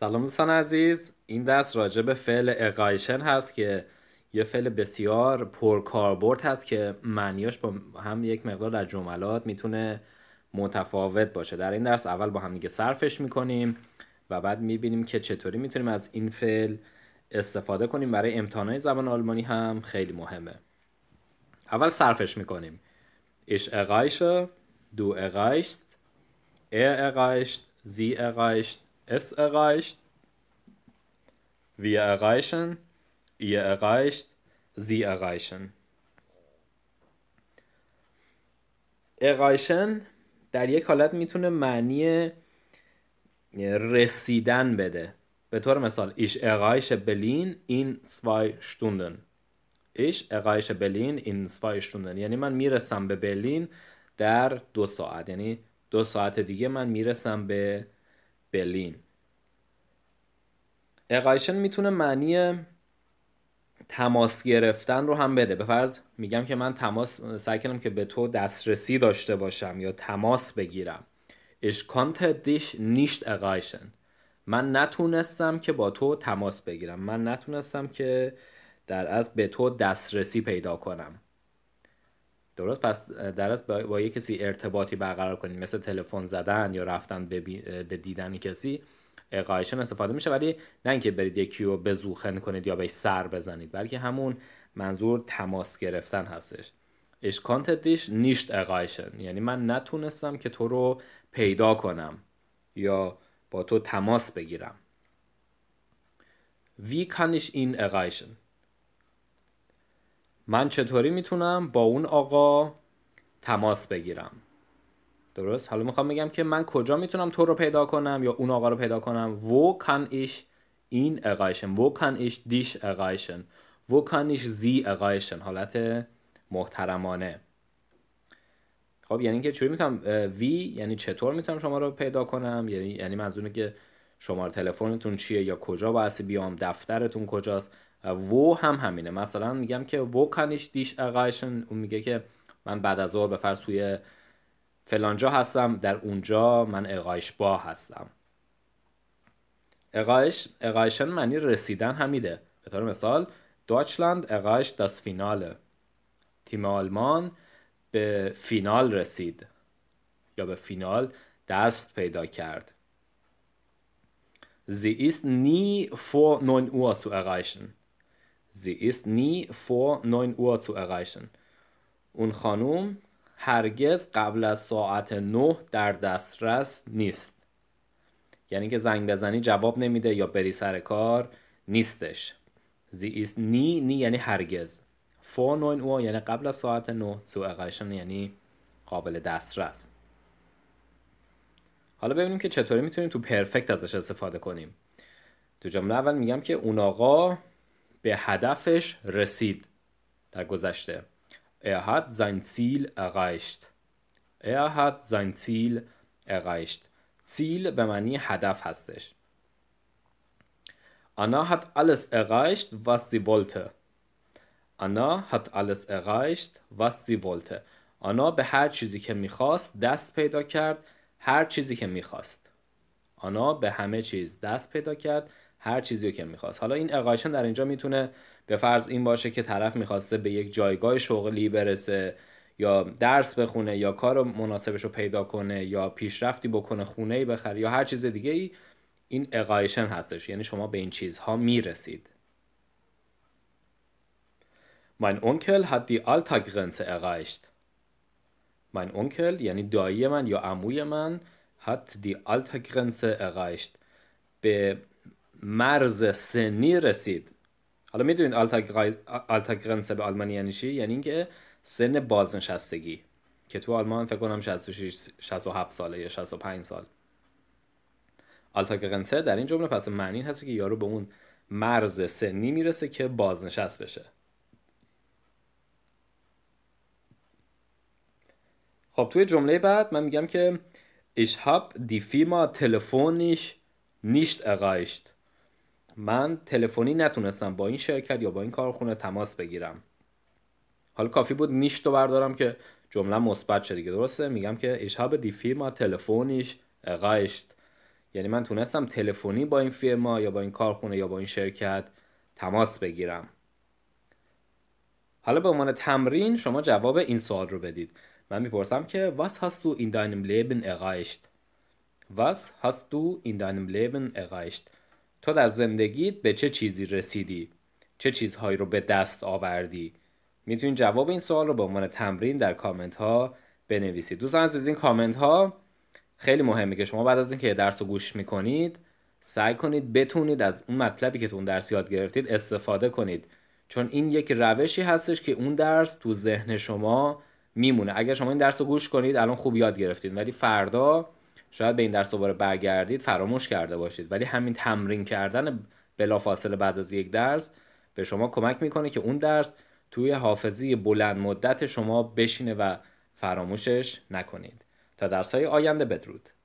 سلام دوستان عزیز این درس راجع به فعل اقایشن هست که یه فعل بسیار پرکاربرد هست که معنیاش با هم یک مقدار در جملات میتونه متفاوت باشه در این درس اول با هم دیگه صرفش میکنیم و بعد میبینیم که چطوری میتونیم از این فعل استفاده کنیم برای امتحانهای زبان آلمانی هم خیلی مهمه اول صرفش میکنیم ایش اقایشه دو اقایشت ا اقایشت زی erreicht, es erreicht, wir erreichen, ihr erreicht, sie erreichen. erreichen در یک حالت میتونه معنی رسیدن بده به طور مثال ایش اقایش بلین این سوای شتوندن ایش ارایش بلین این سوای شتوندن یعنی من میرسم به برلین در دو ساعت یعنی دو ساعت دیگه من میرسم به برلین اقایشن میتونه معنی تماس گرفتن رو هم بده به فرض میگم که من تماس سعی کنم که به تو دسترسی داشته باشم یا تماس بگیرم Ich konnte dich nicht من نتونستم که با تو تماس بگیرم من نتونستم که در از به تو دسترسی پیدا کنم درست پس در با, با یه کسی ارتباطی برقرار کنید مثل تلفن زدن یا رفتن به, به دیدن کسی اقایشن استفاده میشه ولی نه اینکه برید یکی رو بزوخن کنید یا به سر بزنید بلکه همون منظور تماس گرفتن هستش اشکانت دیش نیشت اقایشن یعنی من نتونستم که تو رو پیدا کنم یا با تو تماس بگیرم وی kann این اقایشن من چطوری میتونم با اون آقا تماس بگیرم درست حالا میخوام بگم که من کجا میتونم تو رو پیدا کنم یا اون آقا رو پیدا کنم wo kann ایش این erreichen wo kann ich dich erreichen wo kann ich sie حالت محترمانه خب یعنی که چطوری میتونم وی یعنی چطور میتونم شما رو پیدا کنم یعنی یعنی منظورم که شماره تلفنتون چیه یا کجا باید بیام دفترتون کجاست و هم همینه مثلا میگم که وو کانیش دیش اقایشن اون میگه که من بعد از ظهر به سوی فلانجا هستم در اونجا من اقایش با هستم اقایش اقایشن معنی رسیدن همیده به طور مثال دوچلند اقایش داس فیناله تیم آلمان به فینال رسید یا به فینال دست پیدا کرد زی ایست نی vor 9 Uhr zu Sie ist nie vor 9 Uhr zu erreichen. اون خانوم هرگز قبل از ساعت 9 در دسترس نیست. یعنی که زنگ بزنی جواب نمیده یا بری سر کار نیستش. زی است نی نی یعنی هرگز. فور 9 یعنی قبل از ساعت 9 سو اقایشن یعنی قابل دسترس. حالا ببینیم که چطوری میتونیم تو پرفکت ازش استفاده کنیم. تو جمله اول میگم که اون آقا به هدفش رسید در گذشته Er hat sein Ziel erreicht. Er hat sein Ziel erreicht. Ziel به معنی هدف هستش. Anna hat alles erreicht, was sie wollte. Anna hat alles erreicht, was sie wollte. Anna به هر چیزی که میخواست دست پیدا کرد هر چیزی که میخواست آنا به همه چیز دست پیدا کرد هر چیزی که میخواست حالا این اقایشن در اینجا میتونه به فرض این باشه که طرف میخواسته به یک جایگاه شغلی برسه یا درس بخونه یا کار مناسبش رو پیدا کنه یا پیشرفتی بکنه خونه ای بخره یا هر چیز دیگه ای این اقایشن هستش یعنی شما به این چیزها میرسید من اونکل hat die Altergrenze erreicht. من اونکل یعنی دایی من یا عموی من hat die Altergrenze erreicht. به مرز سنی رسید حالا میدونید آلتاگرنسه به آلمانی یعنی چی یعنی اینکه سن بازنشستگی که تو آلمان فکر کنم 66 67 ساله یا 65 سال گرنسه در این جمله پس معنی هست که یارو به اون مرز سنی میرسه که بازنشست بشه خب توی جمله بعد من میگم که ایش دیفیما تلفونیش نیشت نیشت من تلفنی نتونستم با این شرکت یا با این کارخونه تماس بگیرم حالا کافی بود نیش تو بردارم که جمله مثبت شه دیگه درسته میگم که اشهاب دی فیما تلفونیش اقایشت یعنی من تونستم تلفنی با این فیما یا با این کارخونه یا با این شرکت تماس بگیرم حالا به عنوان تمرین شما جواب این سوال رو بدید من میپرسم که واس هست تو این deinem Leben erreicht was هست تو این Leben تو در زندگیت به چه چیزی رسیدی چه چیزهایی رو به دست آوردی میتونید جواب این سوال رو به عنوان تمرین در کامنت ها بنویسید دوستان از این کامنت ها خیلی مهمه که شما بعد از اینکه درس رو گوش میکنید سعی کنید بتونید از اون مطلبی که تو اون درس یاد گرفتید استفاده کنید چون این یک روشی هستش که اون درس تو ذهن شما میمونه اگر شما این درس رو گوش کنید الان خوب یاد گرفتید ولی فردا شاید به این درس دوباره برگردید فراموش کرده باشید ولی همین تمرین کردن بلافاصله بعد از یک درس به شما کمک میکنه که اون درس توی حافظی بلند مدت شما بشینه و فراموشش نکنید تا های آینده بدرود